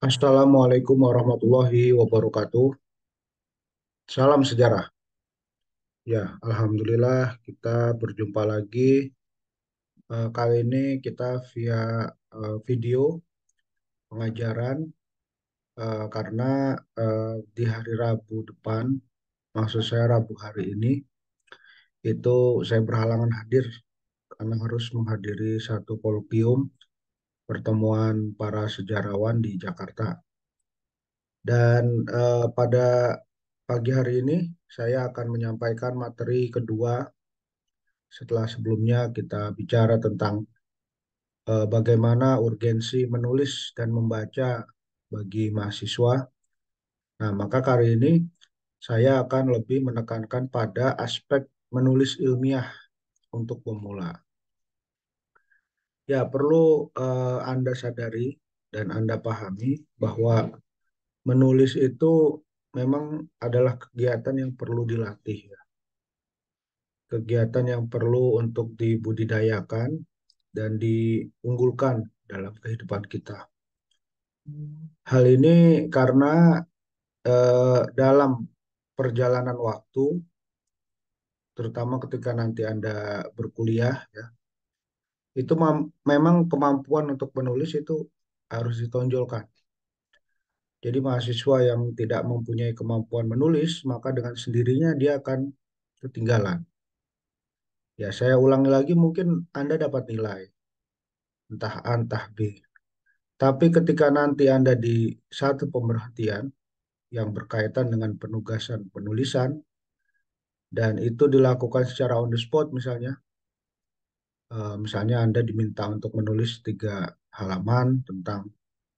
Assalamualaikum warahmatullahi wabarakatuh. Salam sejarah. Ya, alhamdulillah kita berjumpa lagi. Eh, kali ini kita via eh, video pengajaran eh, karena di hari Rabu depan, maksud saya Rabu hari ini, itu saya berhalangan hadir karena harus menghadiri satu kolokium pertemuan para sejarawan di Jakarta. Dan eh, pada pagi hari ini saya akan menyampaikan materi kedua setelah sebelumnya kita bicara tentang eh, bagaimana urgensi menulis dan membaca bagi mahasiswa. Nah, maka kali ini saya akan lebih menekankan pada aspek menulis ilmiah untuk pemula. Ya, perlu uh, Anda sadari dan Anda pahami bahwa menulis itu memang adalah kegiatan yang perlu dilatih ya. Kegiatan yang perlu untuk dibudidayakan dan diunggulkan dalam kehidupan kita. Hal ini karena eh, dalam perjalanan waktu, terutama ketika nanti Anda berkuliah, ya, itu memang kemampuan untuk menulis itu harus ditonjolkan. Jadi mahasiswa yang tidak mempunyai kemampuan menulis, maka dengan sendirinya dia akan ketinggalan. Ya, saya ulangi lagi mungkin Anda dapat nilai entah A, entah B. Tapi ketika nanti Anda di satu pemerhatian yang berkaitan dengan penugasan penulisan dan itu dilakukan secara on the spot misalnya, Eh, misalnya Anda diminta untuk menulis tiga halaman tentang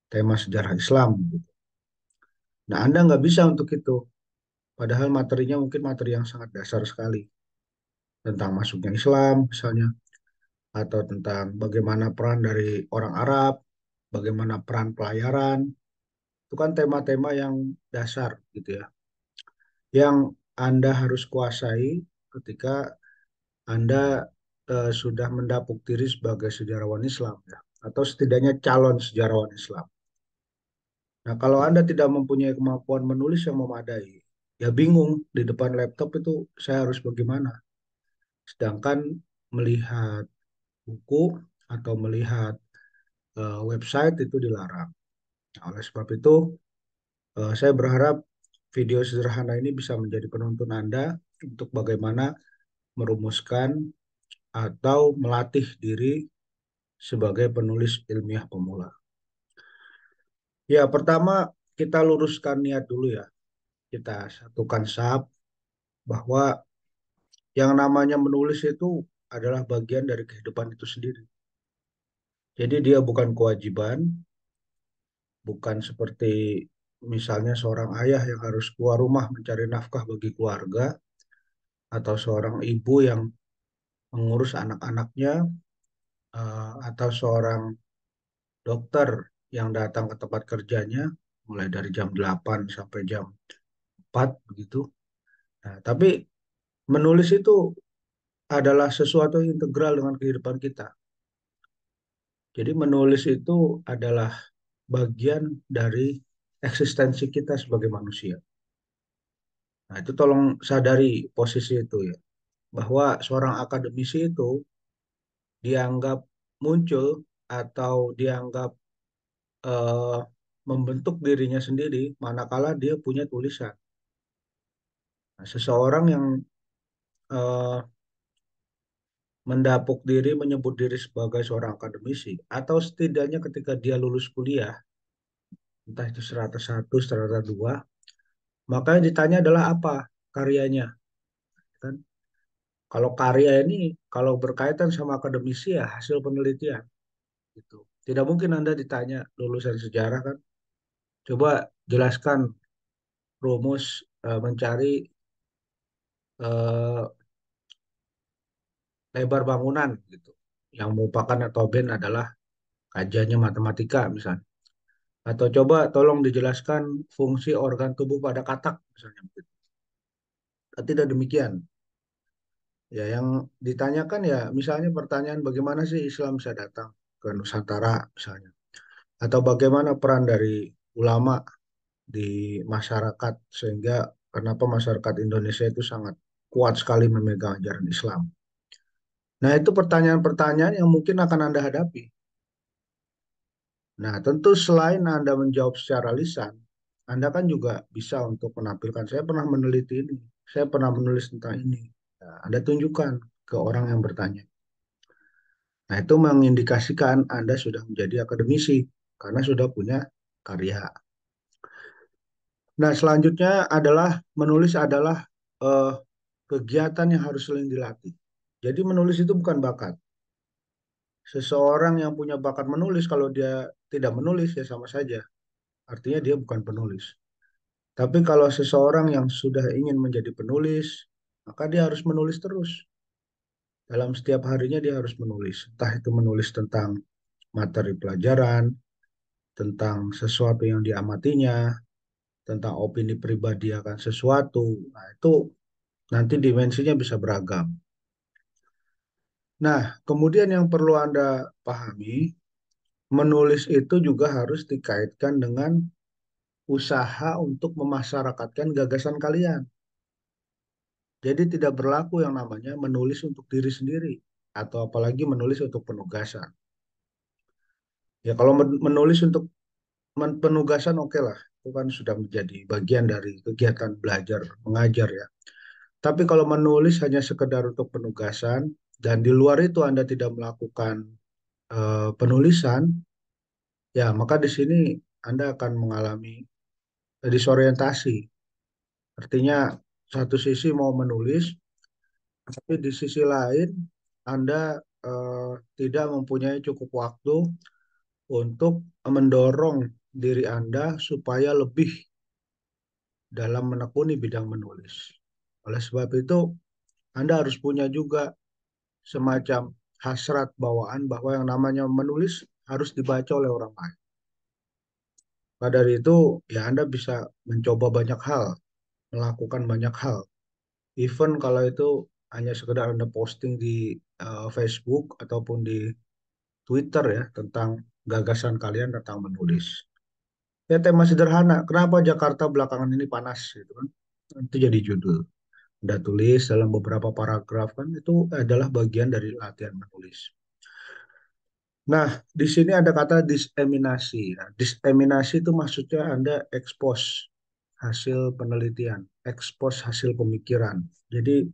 tema sejarah Islam. Gitu. Nah, Anda nggak bisa untuk itu. Padahal materinya mungkin materi yang sangat dasar sekali. Tentang masuknya Islam, misalnya. Atau tentang bagaimana peran dari orang Arab, bagaimana peran pelayaran. Itu kan tema-tema yang dasar gitu ya. Yang Anda harus kuasai ketika Anda uh, sudah mendapuk diri sebagai sejarawan Islam ya, atau setidaknya calon sejarawan Islam. Nah, kalau Anda tidak mempunyai kemampuan menulis yang memadai, ya bingung di depan laptop itu saya harus bagaimana. Sedangkan melihat buku atau melihat uh, website itu dilarang. Nah, oleh sebab itu, uh, saya berharap video sederhana ini bisa menjadi penuntun Anda untuk bagaimana merumuskan atau melatih diri sebagai penulis ilmiah pemula. Ya, pertama kita luruskan niat dulu ya. Kita satukan sab bahwa yang namanya menulis itu adalah bagian dari kehidupan itu sendiri. Jadi dia bukan kewajiban, bukan seperti misalnya seorang ayah yang harus keluar rumah mencari nafkah bagi keluarga, atau seorang ibu yang mengurus anak-anaknya uh, atau seorang dokter yang datang ke tempat kerjanya mulai dari jam 8 sampai jam 4 begitu. Nah, tapi menulis itu adalah sesuatu yang integral dengan kehidupan kita. Jadi menulis itu adalah bagian dari eksistensi kita sebagai manusia. Nah, itu tolong sadari posisi itu ya bahwa seorang akademisi itu dianggap muncul atau dianggap uh, membentuk dirinya sendiri manakala dia punya tulisan. Nah, seseorang yang uh, mendapuk diri menyebut diri sebagai seorang akademisi atau setidaknya ketika dia lulus kuliah entah itu seratus satu, dua, maka yang ditanya adalah apa karyanya. Kalau karya ini kalau berkaitan sama akademisi ya hasil penelitian. Gitu. Tidak mungkin Anda ditanya lulusan sejarah kan. Coba jelaskan rumus uh, mencari uh, lebar bangunan gitu. Yang merupakan atau ben adalah kajiannya matematika misalnya. Atau coba tolong dijelaskan fungsi organ tubuh pada katak misalnya. Gitu. Tidak demikian. Ya, yang ditanyakan ya misalnya pertanyaan bagaimana sih Islam bisa datang ke Nusantara misalnya. Atau bagaimana peran dari ulama di masyarakat sehingga kenapa masyarakat Indonesia itu sangat kuat sekali memegang ajaran Islam. Nah, itu pertanyaan-pertanyaan yang mungkin akan Anda hadapi. Nah, tentu selain Anda menjawab secara lisan, Anda kan juga bisa untuk menampilkan, saya pernah meneliti ini, saya pernah menulis tentang ini, anda tunjukkan ke orang yang bertanya. Nah, itu mengindikasikan Anda sudah menjadi akademisi karena sudah punya karya. Nah, selanjutnya adalah menulis adalah eh, kegiatan yang harus sering dilatih. Jadi menulis itu bukan bakat. Seseorang yang punya bakat menulis kalau dia tidak menulis ya sama saja. Artinya dia bukan penulis. Tapi kalau seseorang yang sudah ingin menjadi penulis, maka dia harus menulis terus. Dalam setiap harinya dia harus menulis. Entah itu menulis tentang materi pelajaran, tentang sesuatu yang diamatinya, tentang opini pribadi akan sesuatu. Nah, itu nanti dimensinya bisa beragam. Nah, kemudian yang perlu Anda pahami, menulis itu juga harus dikaitkan dengan usaha untuk memasyarakatkan gagasan kalian. Jadi tidak berlaku yang namanya menulis untuk diri sendiri atau apalagi menulis untuk penugasan. Ya kalau menulis untuk penugasan oke okay lah, itu kan sudah menjadi bagian dari kegiatan belajar mengajar ya. Tapi kalau menulis hanya sekedar untuk penugasan dan di luar itu Anda tidak melakukan uh, penulisan, ya maka di sini Anda akan mengalami eh, disorientasi. Artinya satu sisi mau menulis, tapi di sisi lain Anda eh, tidak mempunyai cukup waktu untuk mendorong diri Anda supaya lebih dalam menekuni bidang menulis. Oleh sebab itu, Anda harus punya juga semacam hasrat bawaan bahwa yang namanya menulis harus dibaca oleh orang lain. Pada dari itu, ya Anda bisa mencoba banyak hal, melakukan banyak hal. Even kalau itu hanya sekedar Anda posting di uh, Facebook ataupun di Twitter ya tentang gagasan kalian tentang menulis. Ya tema sederhana, kenapa Jakarta belakangan ini panas gitu kan? Itu jadi judul. Anda tulis dalam beberapa paragraf kan itu adalah bagian dari latihan menulis. Nah, di sini ada kata diseminasi. Nah, diseminasi itu maksudnya Anda expose hasil penelitian, ekspos hasil pemikiran. Jadi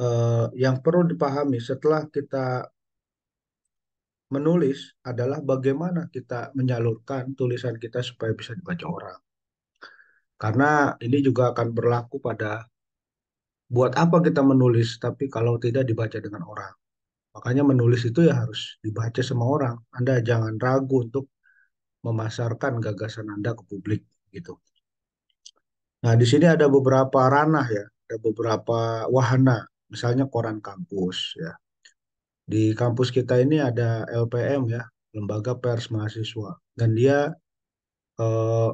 eh, yang perlu dipahami setelah kita menulis adalah bagaimana kita menyalurkan tulisan kita supaya bisa dibaca orang. Karena ini juga akan berlaku pada buat apa kita menulis tapi kalau tidak dibaca dengan orang. Makanya menulis itu ya harus dibaca sama orang. Anda jangan ragu untuk memasarkan gagasan Anda ke publik gitu. Nah, di sini ada beberapa ranah ya, ada beberapa wahana, misalnya koran kampus ya. Di kampus kita ini ada LPM ya, Lembaga Pers Mahasiswa, dan dia eh,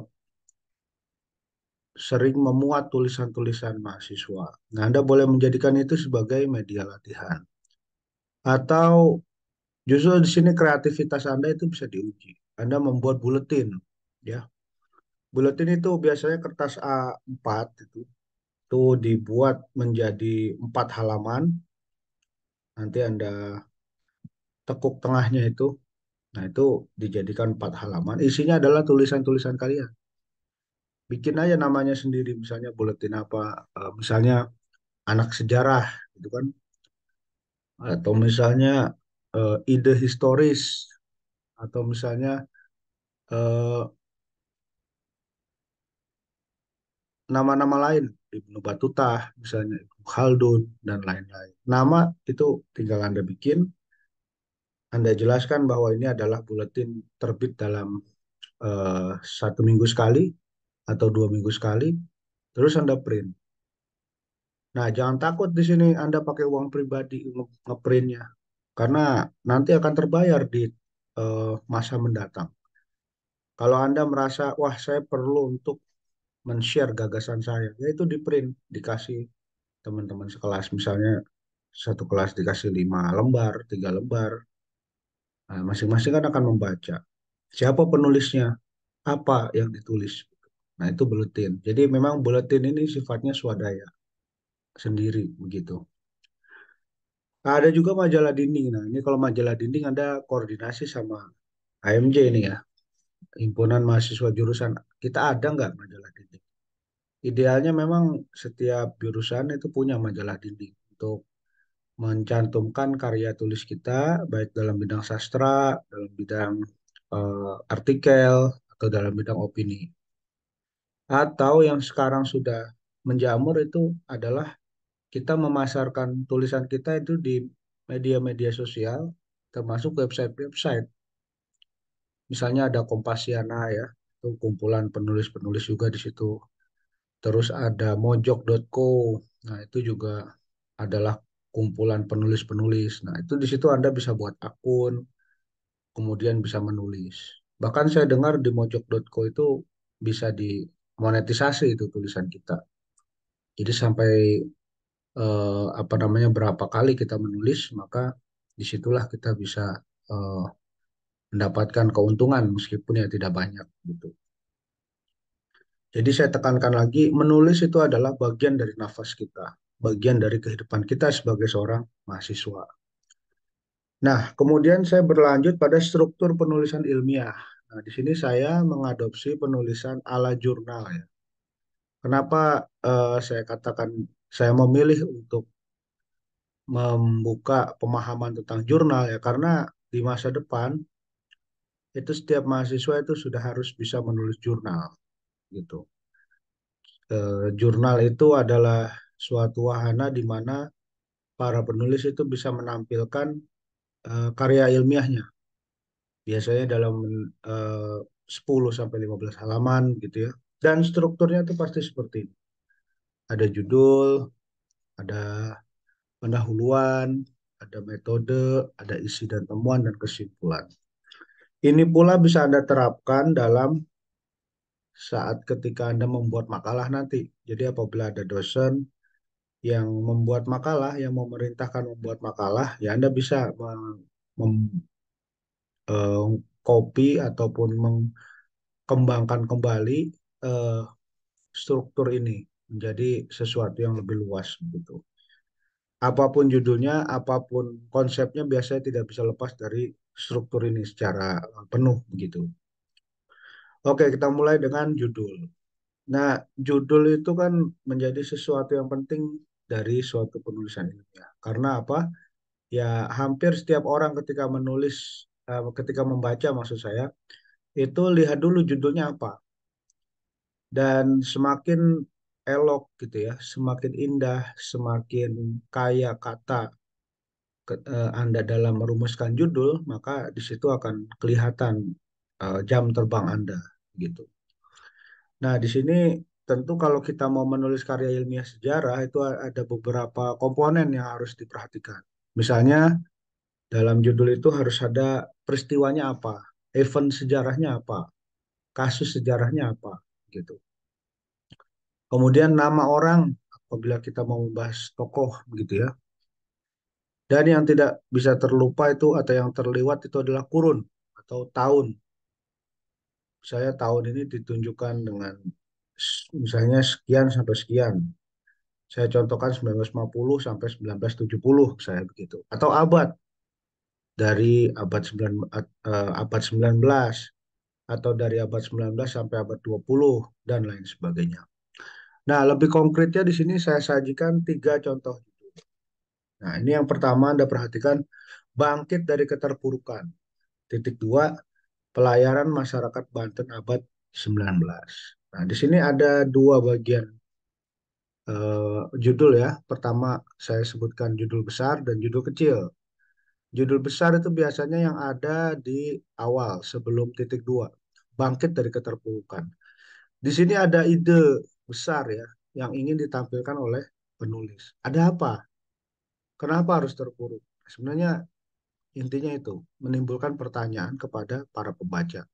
sering memuat tulisan-tulisan mahasiswa. Nah, Anda boleh menjadikan itu sebagai media latihan. Atau justru di sini kreativitas Anda itu bisa diuji. Anda membuat buletin ya, Buletin itu biasanya kertas A4 itu, itu dibuat menjadi empat halaman. Nanti Anda tekuk tengahnya itu. Nah, itu dijadikan empat halaman. Isinya adalah tulisan-tulisan kalian. Bikin aja namanya sendiri, misalnya buletin apa, e, misalnya anak sejarah, itu kan. Atau misalnya e, ide historis, atau misalnya uh, nama-nama lain Ibnu batuta misalnya Ibnu Khaldun dan lain-lain nama itu tinggal anda bikin anda jelaskan bahwa ini adalah buletin terbit dalam uh, satu minggu sekali atau dua minggu sekali terus anda print nah jangan takut di sini anda pakai uang pribadi ngeprintnya karena nanti akan terbayar di uh, masa mendatang kalau Anda merasa, wah saya perlu untuk men-share gagasan saya yaitu di print dikasih teman-teman sekelas misalnya satu kelas dikasih lima lembar tiga lembar masing nah, masing-masing kan akan membaca siapa penulisnya apa yang ditulis nah itu buletin jadi memang buletin ini sifatnya swadaya sendiri begitu nah, ada juga majalah dinding nah ini kalau majalah dinding ada koordinasi sama AMJ ini ya himpunan mahasiswa jurusan kita ada nggak majalah dinding idealnya memang setiap jurusan itu punya majalah dinding untuk mencantumkan karya tulis kita baik dalam bidang sastra dalam bidang uh, artikel atau dalam bidang opini atau yang sekarang sudah menjamur itu adalah kita memasarkan tulisan kita itu di media-media sosial termasuk website-website misalnya ada Kompasiana ya, itu kumpulan penulis-penulis juga di situ. Terus ada mojok.co. Nah, itu juga adalah kumpulan penulis-penulis. Nah, itu di situ Anda bisa buat akun, kemudian bisa menulis. Bahkan saya dengar di mojok.co itu bisa dimonetisasi itu tulisan kita. Jadi sampai eh, apa namanya berapa kali kita menulis, maka disitulah kita bisa eh, mendapatkan keuntungan meskipun ya tidak banyak gitu. Jadi saya tekankan lagi, menulis itu adalah bagian dari nafas kita, bagian dari kehidupan kita sebagai seorang mahasiswa. Nah, kemudian saya berlanjut pada struktur penulisan ilmiah. Nah, di sini saya mengadopsi penulisan ala jurnal ya. Kenapa eh, saya katakan saya memilih untuk membuka pemahaman tentang jurnal ya karena di masa depan itu setiap mahasiswa itu sudah harus bisa menulis jurnal gitu. E, jurnal itu adalah suatu wahana di mana para penulis itu bisa menampilkan e, karya ilmiahnya. Biasanya dalam e, eh, 10 sampai 15 halaman gitu ya. Dan strukturnya itu pasti seperti ini. Ada judul, ada pendahuluan, ada metode, ada isi dan temuan dan kesimpulan. Ini pula bisa Anda terapkan dalam saat ketika Anda membuat makalah nanti. Jadi apabila ada dosen yang membuat makalah, yang memerintahkan membuat makalah, ya Anda bisa mengcopy mem, eh, ataupun mengkembangkan kembali eh, struktur ini menjadi sesuatu yang lebih luas begitu. Apapun judulnya, apapun konsepnya biasanya tidak bisa lepas dari struktur ini secara eh, penuh begitu. Oke, kita mulai dengan judul. Nah, judul itu kan menjadi sesuatu yang penting dari suatu penulisan ilmiah. Karena apa? Ya, hampir setiap orang ketika menulis, eh, ketika membaca maksud saya, itu lihat dulu judulnya apa. Dan semakin elok gitu ya, semakin indah, semakin kaya kata Eh, Anda dalam merumuskan judul, maka di situ akan kelihatan eh, jam terbang Anda gitu. Nah, di sini tentu kalau kita mau menulis karya ilmiah sejarah itu ada beberapa komponen yang harus diperhatikan. Misalnya dalam judul itu harus ada peristiwanya apa, event sejarahnya apa, kasus sejarahnya apa gitu. Kemudian nama orang apabila kita mau membahas tokoh gitu ya. Dan yang tidak bisa terlupa itu atau yang terlewat itu adalah kurun atau tahun. Saya tahun ini ditunjukkan dengan misalnya sekian sampai sekian. Saya contohkan 1950 sampai 1970 saya begitu. Atau abad dari abad 9 eh, abad 19 atau dari abad 19 sampai abad 20 dan lain sebagainya. Nah, lebih konkretnya di sini saya sajikan tiga contoh Nah, ini yang pertama Anda perhatikan, bangkit dari keterpurukan. Titik dua, pelayaran masyarakat Banten abad 19. Nah, di sini ada dua bagian uh, judul ya. Pertama, saya sebutkan judul besar dan judul kecil. Judul besar itu biasanya yang ada di awal sebelum titik dua, bangkit dari keterpurukan. Di sini ada ide besar ya yang ingin ditampilkan oleh penulis. Ada apa? Kenapa harus terpuruk? Sebenarnya intinya itu menimbulkan pertanyaan kepada para pembaca.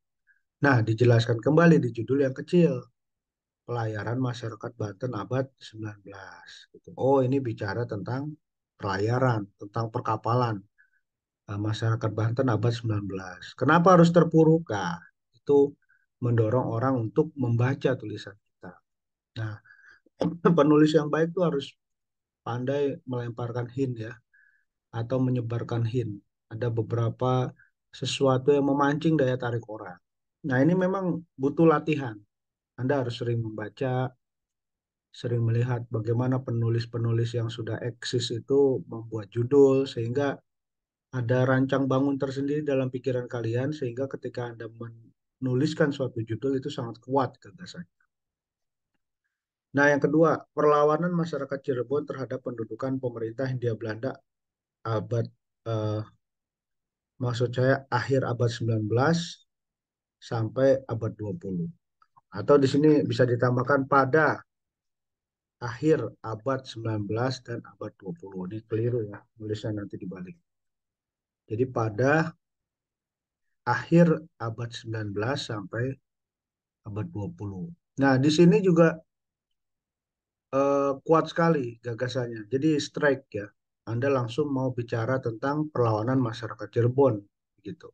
Nah, dijelaskan kembali di judul yang kecil, pelayaran masyarakat Banten abad 19. Gitu. Oh, ini bicara tentang pelayaran, tentang perkapalan eh, masyarakat Banten abad 19. Kenapa harus terpuruk? Nah, itu mendorong orang untuk membaca tulisan kita. Nah, penulis yang baik itu harus pandai melemparkan hint ya atau menyebarkan hint. Ada beberapa sesuatu yang memancing daya tarik orang. Nah, ini memang butuh latihan. Anda harus sering membaca, sering melihat bagaimana penulis-penulis yang sudah eksis itu membuat judul sehingga ada rancang bangun tersendiri dalam pikiran kalian sehingga ketika Anda menuliskan suatu judul itu sangat kuat gagasannya. Nah, yang kedua, perlawanan masyarakat Cirebon terhadap pendudukan pemerintah Hindia Belanda abad eh, maksud saya akhir abad 19 sampai abad 20. Atau di sini bisa ditambahkan pada akhir abad 19 dan abad 20. Ini keliru ya, tulisnya nanti dibalik. Jadi pada akhir abad 19 sampai abad 20. Nah, di sini juga uh, kuat sekali gagasannya. Jadi strike ya. Anda langsung mau bicara tentang perlawanan masyarakat Cirebon gitu.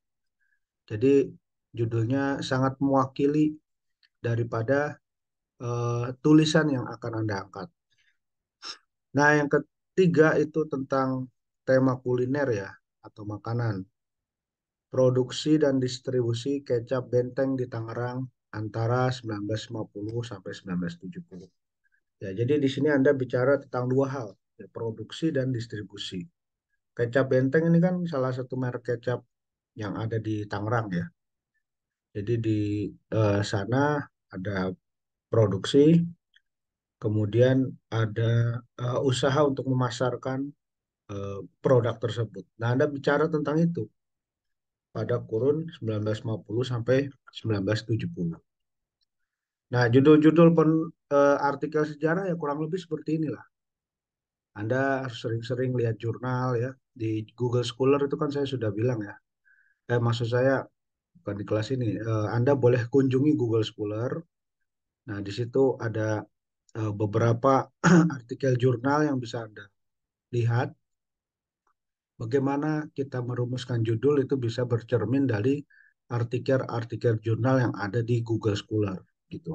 Jadi judulnya sangat mewakili daripada uh, tulisan yang akan Anda angkat. Nah, yang ketiga itu tentang tema kuliner ya atau makanan. Produksi dan distribusi kecap Benteng di Tangerang antara 1950 sampai 1970. Ya, jadi di sini Anda bicara tentang dua hal, ya, produksi dan distribusi. Kecap Benteng ini kan salah satu merek kecap yang ada di Tangerang ya. Jadi di eh, sana ada produksi, kemudian ada eh, usaha untuk memasarkan eh, produk tersebut. Nah, Anda bicara tentang itu pada kurun 1950 sampai 1970. Nah, judul-judul pen, eh, artikel sejarah ya kurang lebih seperti inilah. Anda sering-sering lihat jurnal ya. Di Google Scholar itu kan saya sudah bilang ya. Eh, maksud saya bukan di kelas ini. Eh, Anda boleh kunjungi Google Scholar. Nah, di situ ada eh, beberapa artikel jurnal yang bisa Anda lihat. Bagaimana kita merumuskan judul itu bisa bercermin dari artikel-artikel jurnal yang ada di Google Scholar gitu.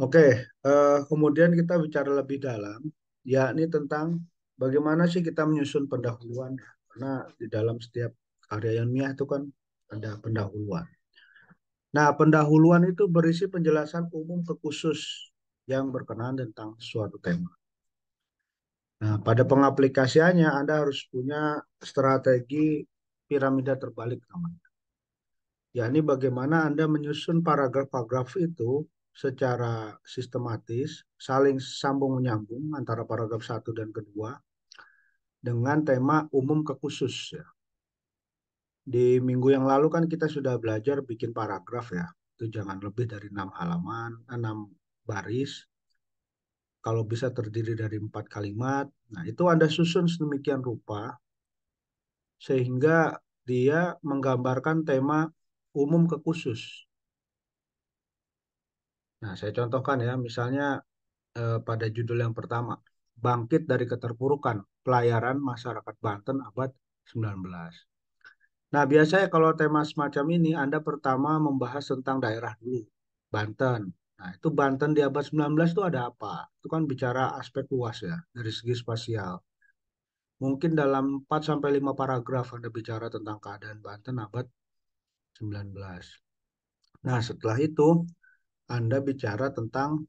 Oke, uh, kemudian kita bicara lebih dalam, yakni tentang bagaimana sih kita menyusun pendahuluan, karena di dalam setiap karya ilmiah itu kan ada pendahuluan. Nah, pendahuluan itu berisi penjelasan umum ke khusus yang berkenaan tentang suatu tema. Nah, pada pengaplikasiannya Anda harus punya strategi piramida terbalik namanya yakni bagaimana Anda menyusun paragraf-paragraf itu secara sistematis, saling sambung menyambung antara paragraf satu dan kedua dengan tema umum ke khusus ya. Di minggu yang lalu kan kita sudah belajar bikin paragraf ya. Itu jangan lebih dari enam halaman, enam baris. Kalau bisa terdiri dari empat kalimat. Nah, itu Anda susun sedemikian rupa sehingga dia menggambarkan tema umum ke khusus. Nah, saya contohkan ya, misalnya eh, pada judul yang pertama, Bangkit dari Keterpurukan, Pelayaran Masyarakat Banten Abad 19. Nah, biasanya kalau tema semacam ini, Anda pertama membahas tentang daerah dulu, Banten. Nah, itu Banten di abad 19 itu ada apa? Itu kan bicara aspek luas ya, dari segi spasial. Mungkin dalam 4-5 paragraf Anda bicara tentang keadaan Banten abad 19. Nah, setelah itu Anda bicara tentang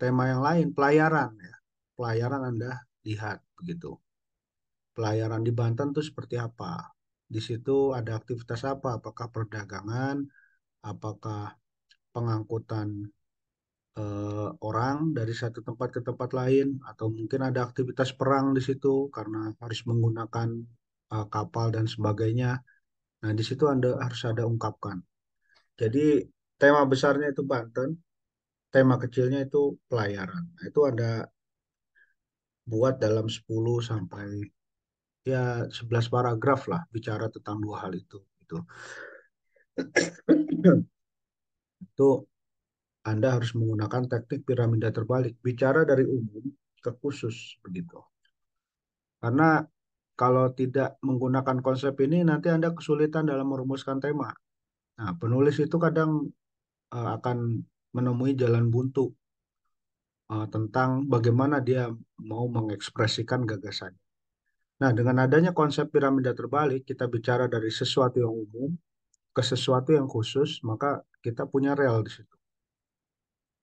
tema yang lain, pelayaran ya. Pelayaran Anda lihat begitu. Pelayaran di Banten itu seperti apa? Di situ ada aktivitas apa? Apakah perdagangan? Apakah pengangkutan eh, orang dari satu tempat ke tempat lain? Atau mungkin ada aktivitas perang di situ karena harus menggunakan eh, kapal dan sebagainya Nah, di situ Anda harus ada ungkapkan. Jadi, tema besarnya itu Banten, tema kecilnya itu pelayaran. Nah, itu Anda buat dalam 10 sampai ya 11 paragraf lah bicara tentang dua hal itu gitu. itu Anda harus menggunakan teknik piramida terbalik, bicara dari umum ke khusus begitu. Karena kalau tidak menggunakan konsep ini nanti Anda kesulitan dalam merumuskan tema. Nah, penulis itu kadang uh, akan menemui jalan buntu uh, tentang bagaimana dia mau mengekspresikan gagasannya. Nah, dengan adanya konsep piramida terbalik, kita bicara dari sesuatu yang umum ke sesuatu yang khusus, maka kita punya real di situ.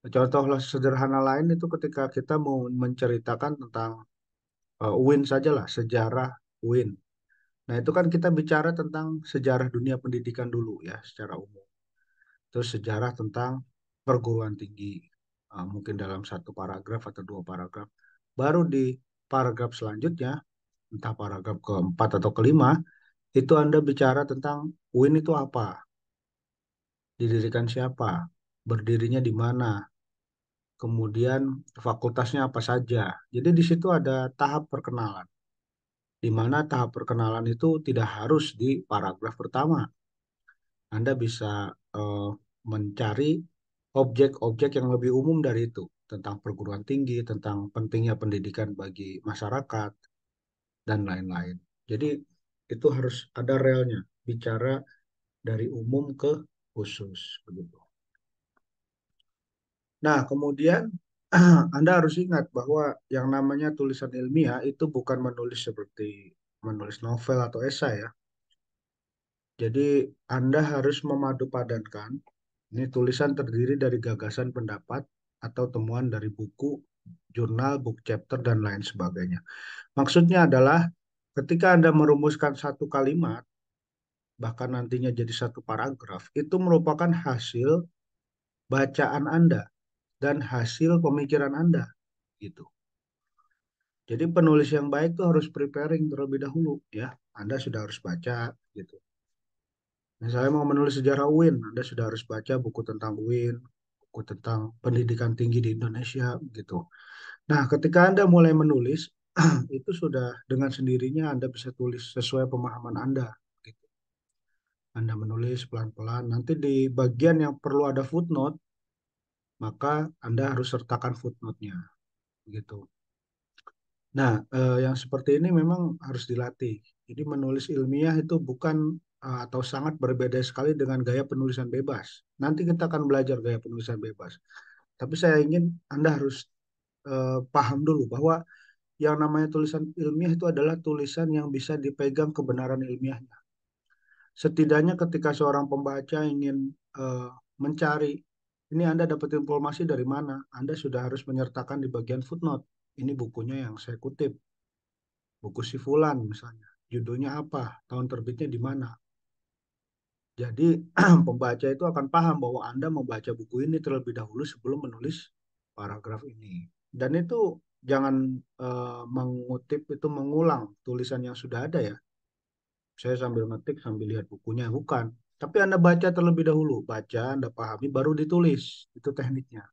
Contoh sederhana lain itu ketika kita mau menceritakan tentang uh, Uin sajalah sejarah lakuin. Nah, itu kan kita bicara tentang sejarah dunia pendidikan dulu ya secara umum. Terus sejarah tentang perguruan tinggi uh, mungkin dalam satu paragraf atau dua paragraf. Baru di paragraf selanjutnya, entah paragraf keempat atau kelima, itu Anda bicara tentang UIN itu apa? Didirikan siapa? Berdirinya di mana? kemudian fakultasnya apa saja. Jadi di situ ada tahap perkenalan di mana tahap perkenalan itu tidak harus di paragraf pertama. Anda bisa uh, mencari objek-objek yang lebih umum dari itu, tentang perguruan tinggi, tentang pentingnya pendidikan bagi masyarakat, dan lain-lain. Jadi itu harus ada realnya bicara dari umum ke khusus. Begitu. Nah, kemudian Anda harus ingat bahwa yang namanya tulisan ilmiah itu bukan menulis seperti menulis novel atau esai ya. Jadi Anda harus memadupadankan ini tulisan terdiri dari gagasan pendapat atau temuan dari buku, jurnal, book chapter dan lain sebagainya. Maksudnya adalah ketika Anda merumuskan satu kalimat bahkan nantinya jadi satu paragraf, itu merupakan hasil bacaan Anda dan hasil pemikiran Anda gitu. Jadi penulis yang baik tuh harus preparing terlebih dahulu ya. Anda sudah harus baca gitu. Misalnya mau menulis sejarah UIN, Anda sudah harus baca buku tentang UIN, buku tentang pendidikan tinggi di Indonesia gitu. Nah, ketika Anda mulai menulis, itu sudah dengan sendirinya Anda bisa tulis sesuai pemahaman Anda gitu. Anda menulis pelan-pelan. Nanti di bagian yang perlu ada footnote maka Anda harus sertakan footnote-nya. Gitu. Nah, eh, yang seperti ini memang harus dilatih. Jadi menulis ilmiah itu bukan eh, atau sangat berbeda sekali dengan gaya penulisan bebas. Nanti kita akan belajar gaya penulisan bebas. Tapi saya ingin Anda harus eh, paham dulu bahwa yang namanya tulisan ilmiah itu adalah tulisan yang bisa dipegang kebenaran ilmiahnya. Setidaknya ketika seorang pembaca ingin uh, mencari ini Anda dapat informasi dari mana? Anda sudah harus menyertakan di bagian footnote. Ini bukunya yang saya kutip. Buku si Fulan misalnya. Judulnya apa? Tahun terbitnya di mana? Jadi pembaca itu akan paham bahwa Anda membaca buku ini terlebih dahulu sebelum menulis paragraf ini. Dan itu jangan uh, mengutip itu mengulang tulisan yang sudah ada ya. Saya sambil ngetik sambil lihat bukunya bukan. Tapi Anda baca terlebih dahulu, baca, Anda pahami, baru ditulis. Itu tekniknya.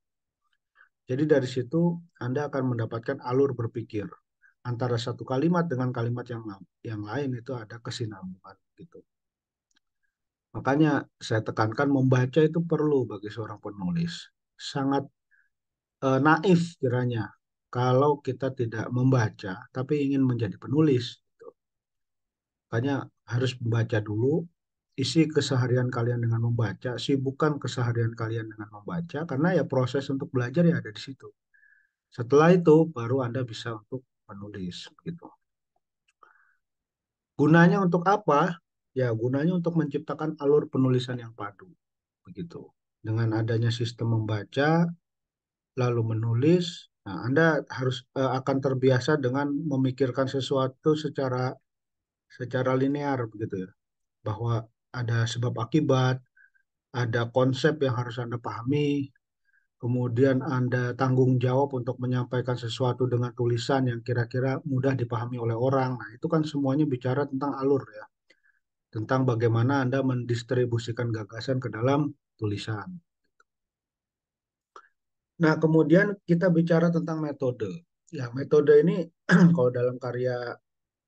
Jadi dari situ Anda akan mendapatkan alur berpikir antara satu kalimat dengan kalimat yang yang lain itu ada kesinambungan gitu. Makanya saya tekankan membaca itu perlu bagi seorang penulis. Sangat e, naif kiranya kalau kita tidak membaca tapi ingin menjadi penulis. Gitu. Makanya harus membaca dulu, isi keseharian kalian dengan membaca, sibukkan keseharian kalian dengan membaca, karena ya proses untuk belajar ya ada di situ. Setelah itu baru Anda bisa untuk menulis gitu. Gunanya untuk apa? Ya gunanya untuk menciptakan alur penulisan yang padu begitu. Dengan adanya sistem membaca lalu menulis, nah Anda harus eh, akan terbiasa dengan memikirkan sesuatu secara secara linear begitu ya. Bahwa ada sebab akibat, ada konsep yang harus Anda pahami, kemudian Anda tanggung jawab untuk menyampaikan sesuatu dengan tulisan yang kira-kira mudah dipahami oleh orang. Nah, itu kan semuanya bicara tentang alur ya. Tentang bagaimana Anda mendistribusikan gagasan ke dalam tulisan. Nah, kemudian kita bicara tentang metode. Ya, metode ini kalau dalam karya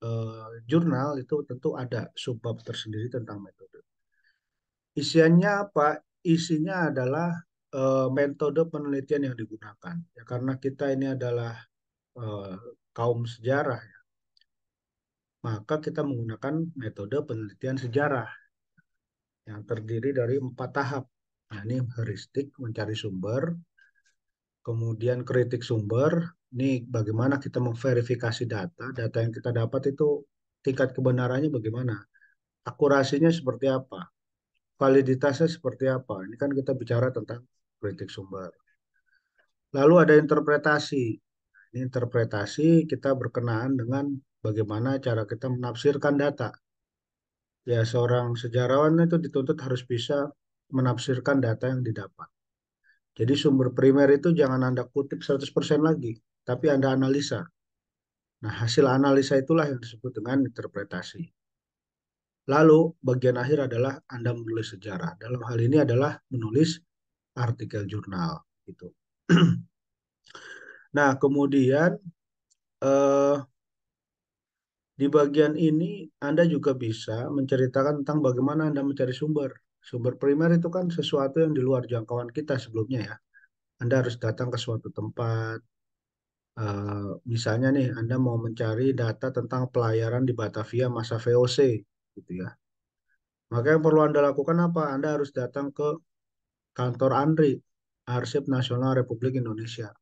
eh, jurnal itu tentu ada subbab tersendiri tentang metode. Isiannya apa? Isinya adalah e, metode penelitian yang digunakan. Ya, karena kita ini adalah e, kaum sejarah, ya. maka kita menggunakan metode penelitian sejarah yang terdiri dari empat tahap. Nah, ini heuristik mencari sumber, kemudian kritik sumber. Ini bagaimana kita memverifikasi data, data yang kita dapat itu tingkat kebenarannya bagaimana, akurasinya seperti apa validitasnya seperti apa? Ini kan kita bicara tentang kritik sumber. Lalu ada interpretasi. Ini interpretasi kita berkenaan dengan bagaimana cara kita menafsirkan data. Ya, seorang sejarawan itu dituntut harus bisa menafsirkan data yang didapat. Jadi sumber primer itu jangan Anda kutip 100% lagi, tapi Anda analisa. Nah, hasil analisa itulah yang disebut dengan interpretasi. Lalu bagian akhir adalah Anda menulis sejarah. Dalam hal ini adalah menulis artikel jurnal gitu. nah, kemudian eh, di bagian ini Anda juga bisa menceritakan tentang bagaimana Anda mencari sumber. Sumber primer itu kan sesuatu yang di luar jangkauan kita sebelumnya ya. Anda harus datang ke suatu tempat. Uh, misalnya nih, Anda mau mencari data tentang pelayaran di Batavia masa VOC gitu ya. Maka yang perlu Anda lakukan apa? Anda harus datang ke kantor Andri Arsip Nasional Republik Indonesia.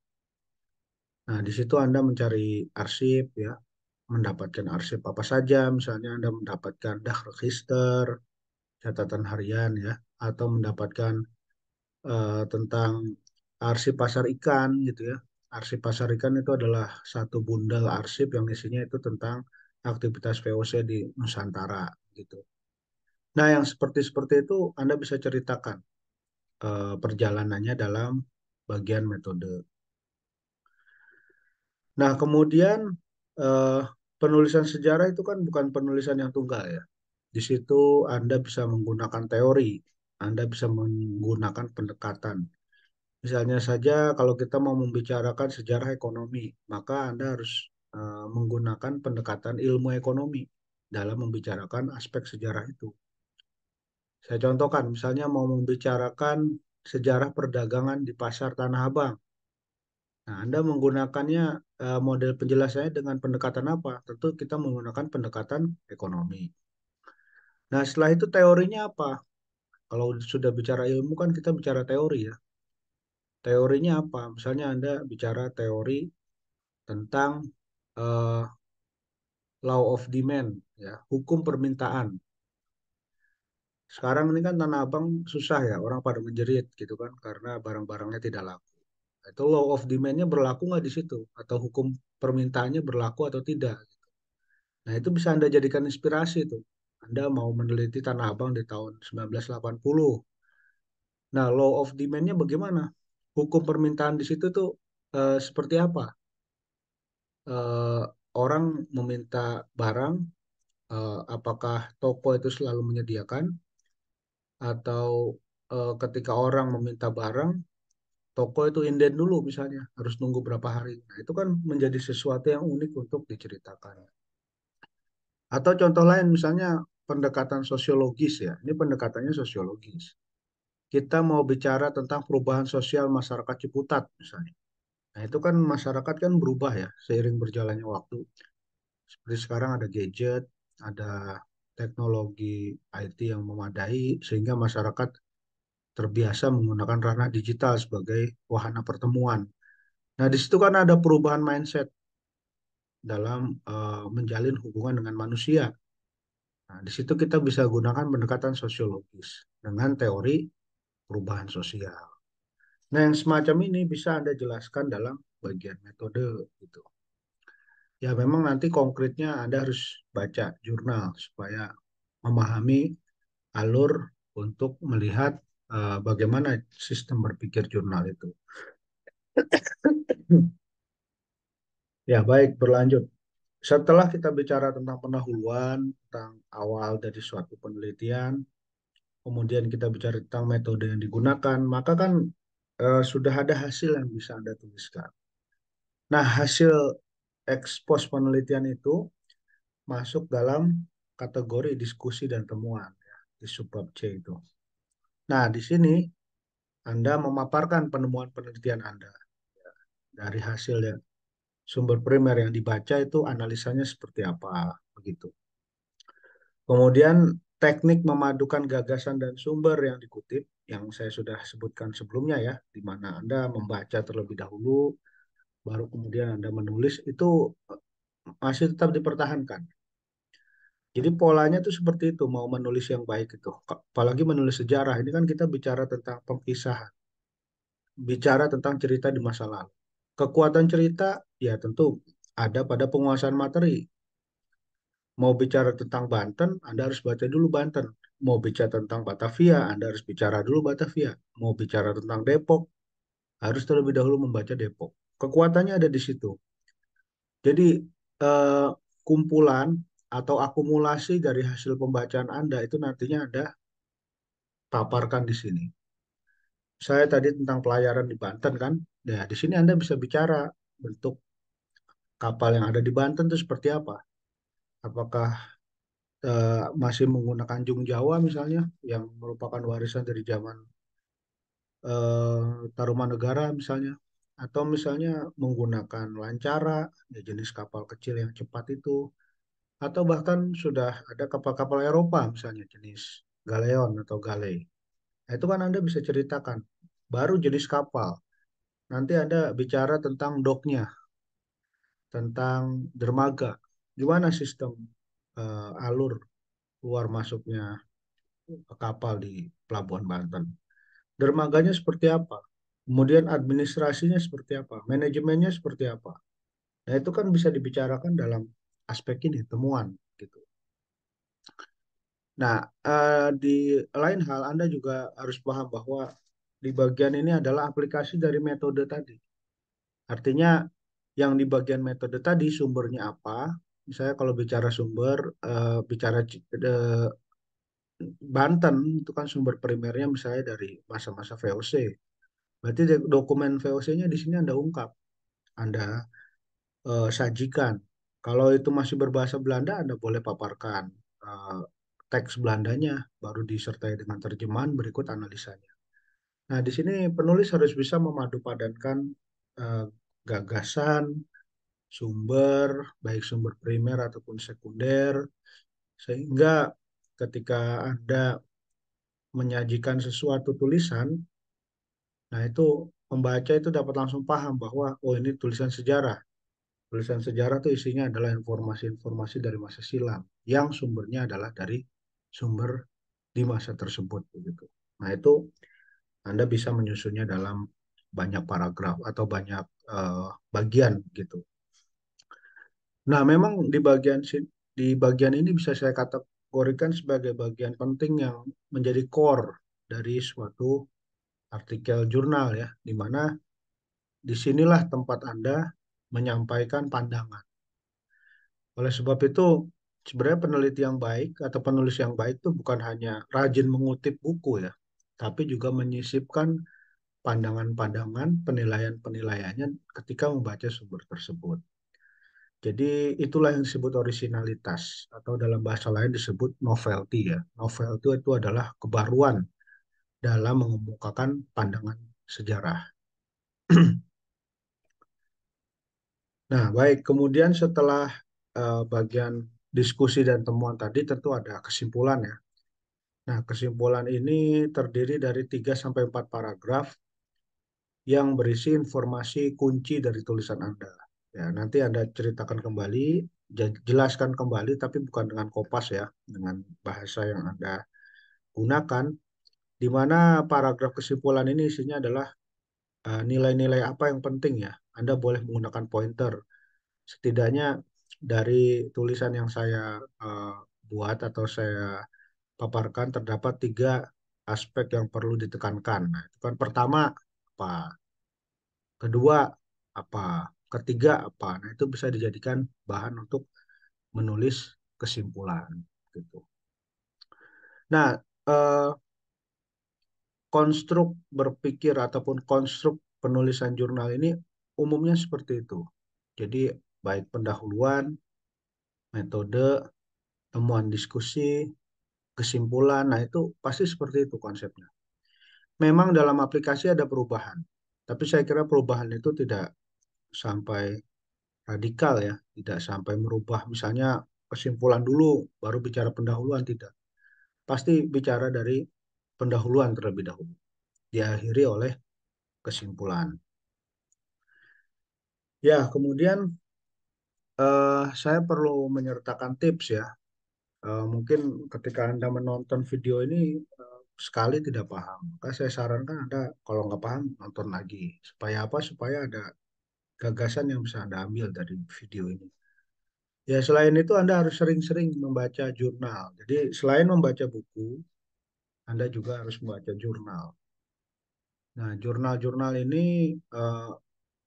Nah, di situ Anda mencari arsip ya, mendapatkan arsip apa saja, misalnya Anda mendapatkan dah register, catatan harian ya, atau mendapatkan uh, tentang arsip pasar ikan gitu ya. Arsip pasar ikan itu adalah satu bundel arsip yang isinya itu tentang aktivitas VOC di Nusantara gitu. Nah, yang seperti-seperti itu Anda bisa ceritakan uh, perjalanannya dalam bagian metode. Nah, kemudian uh, penulisan sejarah itu kan bukan penulisan yang tunggal ya. Di situ Anda bisa menggunakan teori, Anda bisa menggunakan pendekatan. Misalnya saja kalau kita mau membicarakan sejarah ekonomi, maka Anda harus uh, menggunakan pendekatan ilmu ekonomi dalam membicarakan aspek sejarah itu. Saya contohkan, misalnya mau membicarakan sejarah perdagangan di pasar Tanah Abang. Nah, Anda menggunakannya eh, model penjelasannya dengan pendekatan apa? Tentu kita menggunakan pendekatan ekonomi. Nah, setelah itu teorinya apa? Kalau sudah bicara ilmu kan kita bicara teori ya. Teorinya apa? Misalnya Anda bicara teori tentang eh, law of demand, ya, hukum permintaan. Sekarang ini kan tanah abang susah ya, orang pada menjerit gitu kan karena barang-barangnya tidak laku. Itu law of demand-nya berlaku nggak di situ atau hukum permintaannya berlaku atau tidak. Gitu. Nah itu bisa Anda jadikan inspirasi itu. Anda mau meneliti tanah abang di tahun 1980. Nah law of demand-nya bagaimana? Hukum permintaan di situ tuh uh, seperti apa? Uh, orang meminta barang, eh, apakah toko itu selalu menyediakan, atau eh, ketika orang meminta barang, toko itu inden dulu misalnya, harus nunggu berapa hari. Nah, itu kan menjadi sesuatu yang unik untuk diceritakan. Atau contoh lain misalnya pendekatan sosiologis ya, ini pendekatannya sosiologis. Kita mau bicara tentang perubahan sosial masyarakat Ciputat misalnya. Nah, itu kan masyarakat kan berubah ya seiring berjalannya waktu. Seperti sekarang ada gadget, ada teknologi IT yang memadai sehingga masyarakat terbiasa menggunakan ranah digital sebagai wahana pertemuan. Nah, di situ kan ada perubahan mindset dalam uh, menjalin hubungan dengan manusia. Nah, di situ kita bisa gunakan pendekatan sosiologis dengan teori perubahan sosial. Nah, yang semacam ini bisa Anda jelaskan dalam bagian metode gitu. Ya, memang nanti konkretnya Anda harus baca jurnal supaya memahami alur untuk melihat uh, bagaimana sistem berpikir jurnal itu. ya, baik, berlanjut. Setelah kita bicara tentang pendahuluan, tentang awal dari suatu penelitian, kemudian kita bicara tentang metode yang digunakan, maka kan uh, sudah ada hasil yang bisa Anda tuliskan. Nah, hasil ekspos penelitian itu masuk dalam kategori diskusi dan temuan ya, di subbab C itu. Nah, di sini Anda memaparkan penemuan penelitian Anda ya, dari hasil ya, sumber primer yang dibaca itu analisanya seperti apa begitu. Kemudian teknik memadukan gagasan dan sumber yang dikutip yang saya sudah sebutkan sebelumnya ya, di mana Anda membaca terlebih dahulu, baru kemudian Anda menulis, itu eh, masih tetap dipertahankan. Jadi polanya itu seperti itu, mau menulis yang baik itu. Apalagi menulis sejarah, ini kan kita bicara tentang pengkisahan. Bicara tentang cerita di masa lalu. Kekuatan cerita, ya tentu ada pada penguasaan materi mau bicara tentang Banten, Anda harus baca dulu Banten. Mau bicara tentang Batavia, Anda harus bicara dulu Batavia. Mau bicara tentang Depok, harus terlebih dahulu membaca Depok. Kekuatannya ada di situ. Jadi eh, kumpulan atau akumulasi dari hasil pembacaan Anda itu nantinya Anda paparkan di sini. Saya tadi tentang pelayaran di Banten kan, nah di sini Anda bisa bicara bentuk kapal yang ada di Banten itu seperti apa apakah uh, masih menggunakan Jung Jawa misalnya yang merupakan warisan dari zaman uh, negara misalnya atau misalnya menggunakan lancara ya jenis kapal kecil yang cepat itu atau bahkan sudah ada kapal-kapal Eropa misalnya jenis galeon atau galei nah, itu kan Anda bisa ceritakan baru jenis kapal nanti Anda bicara tentang doknya tentang dermaga gimana sistem uh, alur keluar masuknya kapal di Pelabuhan Banten. Dermaganya seperti apa? Kemudian administrasinya seperti apa? Manajemennya seperti apa? Nah, itu kan bisa dibicarakan dalam aspek ini temuan gitu. Nah, eh, di lain hal Anda juga harus paham bahwa di bagian ini adalah aplikasi dari metode tadi. Artinya yang di bagian metode tadi sumbernya apa, misalnya kalau bicara sumber, uh, bicara uh, Banten itu kan sumber primernya misalnya dari masa-masa VOC. Berarti dokumen VOC-nya di sini Anda ungkap, Anda uh, sajikan. Kalau itu masih berbahasa Belanda, Anda boleh paparkan uh, teks Belandanya, baru disertai dengan terjemahan berikut analisanya. Nah, di sini penulis harus bisa memadupadankan uh, gagasan, sumber, baik sumber primer ataupun sekunder, sehingga ketika Anda menyajikan sesuatu tulisan, nah itu pembaca itu dapat langsung paham bahwa oh ini tulisan sejarah. Tulisan sejarah itu isinya adalah informasi-informasi dari masa silam yang sumbernya adalah dari sumber di masa tersebut begitu. Nah, itu Anda bisa menyusunnya dalam banyak paragraf atau banyak uh, bagian gitu. Nah, memang di bagian di bagian ini bisa saya kategorikan sebagai bagian penting yang menjadi core dari suatu artikel jurnal ya, di mana disinilah tempat Anda menyampaikan pandangan. Oleh sebab itu, sebenarnya peneliti yang baik atau penulis yang baik itu bukan hanya rajin mengutip buku ya, tapi juga menyisipkan pandangan-pandangan, penilaian-penilaiannya ketika membaca sumber tersebut. Jadi itulah yang disebut originalitas atau dalam bahasa lain disebut novelty ya. Novelty itu adalah kebaruan dalam mengemukakan pandangan sejarah. nah, baik. Kemudian setelah uh, bagian diskusi dan temuan tadi tentu ada kesimpulan ya. Nah, kesimpulan ini terdiri dari 3 sampai 4 paragraf yang berisi informasi kunci dari tulisan Anda. Ya, nanti Anda ceritakan kembali, jelaskan kembali, tapi bukan dengan kopas ya, dengan bahasa yang Anda gunakan, di mana paragraf kesimpulan ini isinya adalah eh, nilai-nilai uh, apa yang penting ya. Anda boleh menggunakan pointer. Setidaknya dari tulisan yang saya uh, buat atau saya paparkan terdapat tiga aspek yang perlu ditekankan. Nah, itu kan pertama apa? Kedua apa? ketiga apa nah itu bisa dijadikan bahan untuk menulis kesimpulan gitu nah eh, konstruk berpikir ataupun konstruk penulisan jurnal ini umumnya seperti itu jadi baik pendahuluan metode temuan diskusi kesimpulan nah itu pasti seperti itu konsepnya memang dalam aplikasi ada perubahan tapi saya kira perubahan itu tidak sampai radikal ya, tidak sampai merubah misalnya kesimpulan dulu baru bicara pendahuluan tidak. Pasti bicara dari pendahuluan terlebih dahulu. Diakhiri oleh kesimpulan. Ya, kemudian eh, saya perlu menyertakan tips ya. Eh, mungkin ketika Anda menonton video ini eh, sekali tidak paham, maka saya sarankan Anda kalau nggak paham nonton lagi. Supaya apa? Supaya ada gagasan yang bisa Anda ambil dari video ini. Ya, selain itu Anda harus sering-sering membaca jurnal. Jadi, selain membaca buku, Anda juga harus membaca jurnal. Nah, jurnal-jurnal ini eh,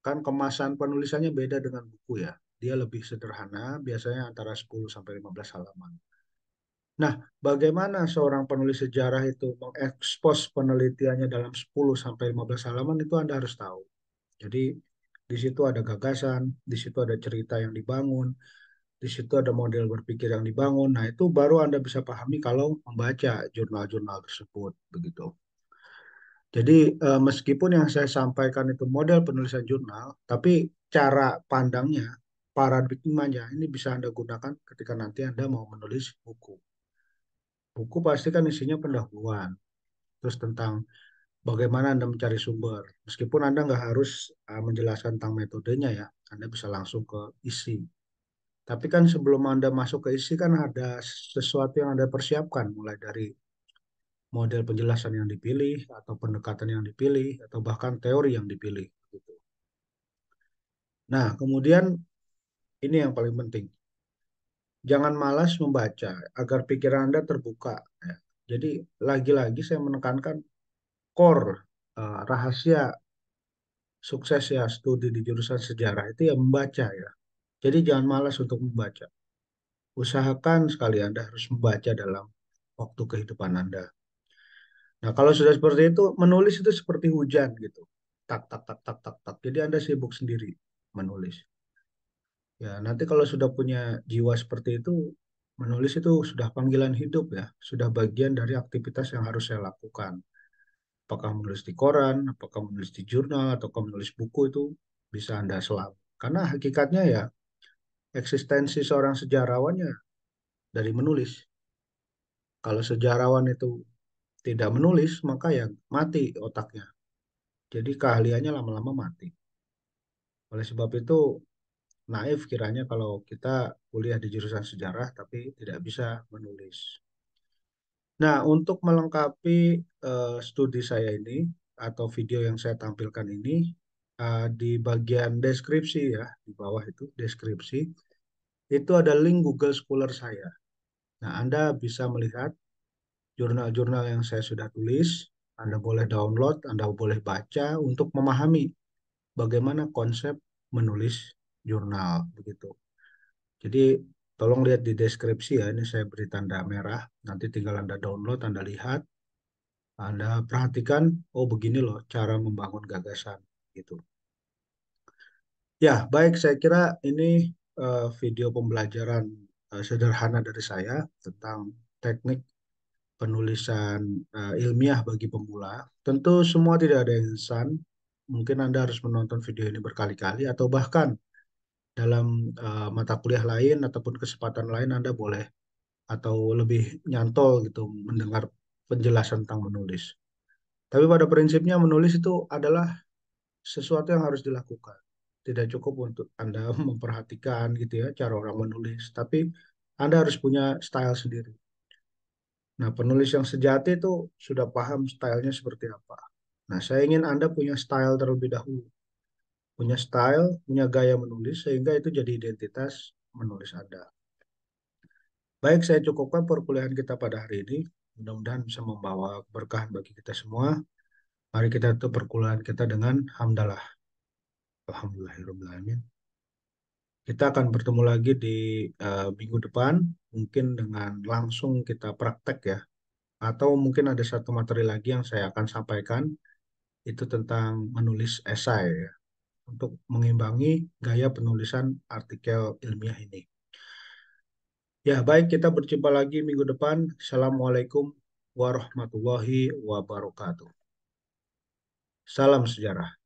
kan kemasan penulisannya beda dengan buku ya. Dia lebih sederhana, biasanya antara 10 sampai 15 halaman. Nah, bagaimana seorang penulis sejarah itu mengekspos penelitiannya dalam 10 sampai 15 halaman itu Anda harus tahu. Jadi, di situ ada gagasan, di situ ada cerita yang dibangun, di situ ada model berpikir yang dibangun. Nah, itu baru Anda bisa pahami kalau membaca jurnal-jurnal tersebut begitu. Jadi eh, meskipun yang saya sampaikan itu model penulisan jurnal, tapi cara pandangnya, paradigmanya ini bisa Anda gunakan ketika nanti Anda mau menulis buku. Buku pasti kan isinya pendahuluan, terus tentang bagaimana Anda mencari sumber. Meskipun Anda nggak harus ah, menjelaskan tentang metodenya ya, Anda bisa langsung ke isi. Tapi kan sebelum Anda masuk ke isi kan ada sesuatu yang Anda persiapkan, mulai dari model penjelasan yang dipilih, atau pendekatan yang dipilih, atau bahkan teori yang dipilih. Gitu. Nah, kemudian ini yang paling penting. Jangan malas membaca agar pikiran Anda terbuka. Ya. Jadi lagi-lagi saya menekankan core uh, rahasia sukses ya studi di jurusan sejarah itu ya membaca ya. Jadi jangan malas untuk membaca. Usahakan sekali Anda harus membaca dalam waktu kehidupan Anda. Nah, kalau sudah seperti itu, menulis itu seperti hujan gitu. Tak, tak, tak, tak, tak, tak. Jadi Anda sibuk sendiri menulis. Ya, nanti kalau sudah punya jiwa seperti itu, menulis itu sudah panggilan hidup ya. Sudah bagian dari aktivitas yang harus saya lakukan apakah menulis di koran, apakah menulis di jurnal, atau menulis buku itu bisa Anda selalu. Karena hakikatnya ya eksistensi seorang sejarawannya dari menulis. Kalau sejarawan itu tidak menulis, maka ya mati otaknya. Jadi keahliannya lama-lama mati. Oleh sebab itu, naif kiranya kalau kita kuliah di jurusan sejarah tapi tidak bisa menulis. Nah, untuk melengkapi uh, studi saya ini atau video yang saya tampilkan ini uh, di bagian deskripsi ya, di bawah itu deskripsi, itu ada link Google Scholar saya. Nah, Anda bisa melihat jurnal-jurnal yang saya sudah tulis, Anda boleh download, Anda boleh baca untuk memahami bagaimana konsep menulis jurnal begitu. Jadi Tolong lihat di deskripsi ya, ini saya beri tanda merah. Nanti tinggal Anda download, Anda lihat, Anda perhatikan, oh begini loh cara membangun gagasan gitu. Ya, baik saya kira ini uh, video pembelajaran uh, sederhana dari saya tentang teknik penulisan uh, ilmiah bagi pemula. Tentu semua tidak ada yang insan Mungkin Anda harus menonton video ini berkali-kali atau bahkan dalam uh, mata kuliah lain ataupun kesempatan lain Anda boleh atau lebih nyantol gitu mendengar penjelasan tentang menulis. Tapi pada prinsipnya menulis itu adalah sesuatu yang harus dilakukan. Tidak cukup untuk Anda memperhatikan gitu ya cara orang menulis, tapi Anda harus punya style sendiri. Nah, penulis yang sejati itu sudah paham stylenya seperti apa. Nah, saya ingin Anda punya style terlebih dahulu punya style, punya gaya menulis, sehingga itu jadi identitas menulis Anda. Baik, saya cukupkan perkuliahan kita pada hari ini. Mudah-mudahan bisa membawa keberkahan bagi kita semua. Mari kita tutup perkuliahan kita dengan hamdalah. Alhamdulillahirrahmanirrahim. Kita akan bertemu lagi di uh, minggu depan, mungkin dengan langsung kita praktek ya. Atau mungkin ada satu materi lagi yang saya akan sampaikan, itu tentang menulis esai ya untuk mengimbangi gaya penulisan artikel ilmiah ini. Ya, baik kita berjumpa lagi minggu depan. Assalamualaikum warahmatullahi wabarakatuh. Salam sejarah.